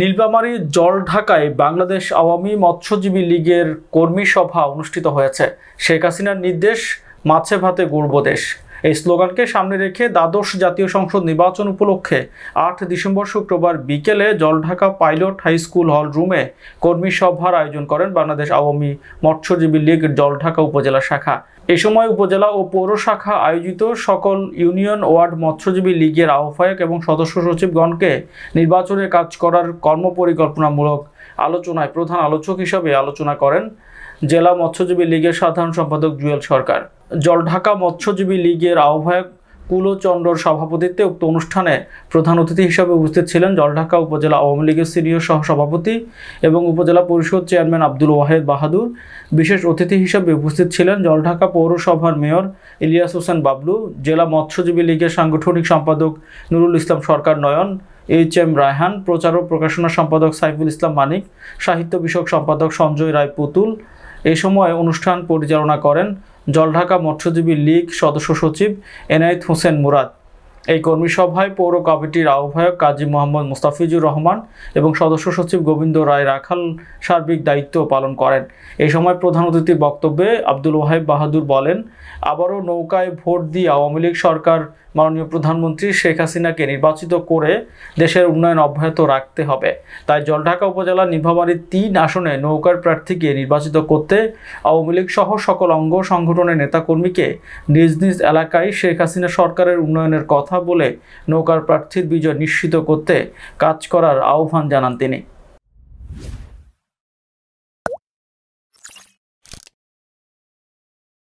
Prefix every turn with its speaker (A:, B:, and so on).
A: নীলবামারী জল ঢাকায় বাংলাদেশ আওয়ামী মৎস্যজীবী লীগের কর্মী সভা অনুষ্ঠিত হয়েছে শেখ হাসিনার নির্দেশ মাছে ভাতে দেশ এই স্লোগানকে সামনে রেখে দ্বাদশ জাতীয় সংসদ নির্বাচন উপলক্ষে আট ডিসেম্বর শুক্রবার বিকেলে জলঢাকা পাইলট হাই স্কুল হল রুমে কর্মী সভার আয়োজন করেন বাংলাদেশ আওয়ামী মৎস্যজীবী লীগ জলঢাকা উপজেলা শাখা এ সময় উপজেলা ও পৌর শাখা আয়োজিত সকল ইউনিয়ন ওয়ার্ড মৎস্যজীবী লীগের আহ্বায়ক এবং সদস্য সচিবগণকে নির্বাচনে কাজ করার কর্মপরিকল্পনামূলক আলোচনায় প্রধান আলোচক হিসাবে আলোচনা করেন জেলা মৎস্যজীবী লীগের সাধারণ সম্পাদক জুয়েল সরকার জলঢাকা মৎস্যজীবী লীগের আহ্বায়ক কুলচন্দ্রর সভাপতিত্বে উক্ত অনুষ্ঠানে প্রধান অতিথি হিসেবে উপস্থিত ছিলেন জলঢাকা উপজেলা আওয়ামী লীগের সিনিয়র সহসভাপতি এবং উপজেলা পরিষদ চেয়ারম্যান আব্দুল ওয়াহেদ বাহাদুর বিশেষ অতিথি হিসেবে উপস্থিত ছিলেন জলঢাকা পৌরসভার মেয়র ইলিয়াস হোসেন বাবলু জেলা মৎস্যজীবী লীগের সাংগঠনিক সম্পাদক নুরুল ইসলাম সরকার নয়ন এইচ এম রায়হান প্রচার ও প্রকাশনা সম্পাদক সাইফুল ইসলাম মানিক সাহিত্য বিষয়ক সম্পাদক সঞ্জয় রায় পুতুল এ সময় অনুষ্ঠান পরিচালনা করেন জলঢাকা মৎস্যজীবী লীগ সদস্য সচিব এনায়েত হোসেন মুরাদ এই কর্মী সভায় পৌর কমিটির আহ্বায়ক কাজী মোহাম্মদ মুস্তাফিজুর রহমান এবং সদস্য সচিব গোবিন্দ রায় রাখাল সার্বিক দায়িত্ব পালন করেন এই সময় প্রধান অতিথির বক্তব্যে আব্দুল ওয়াহেব বাহাদুর বলেন আবারও নৌকায় ভোট দিয়ে আওয়ামী লীগ সরকার মাননীয় প্রধানমন্ত্রী শেখ হাসিনাকে নির্বাচিত করে দেশের উন্নয়ন অব্যাহত রাখতে হবে তাই জলঢাকা উপজেলার নিভাবাড়ির তিন আসনে নৌকার প্রার্থীকে নির্বাচিত করতে আওয়ামী লীগ সহ সকল অঙ্গ সংগঠনের নেতাকর্মীকে নিজ নিজ এলাকায় শেখ হাসিনা সরকারের উন্নয়নের কথা বলে নৌকার প্রার্থীর বিজয় নিশ্চিত করতে কাজ করার আহ্বান জানান তিনি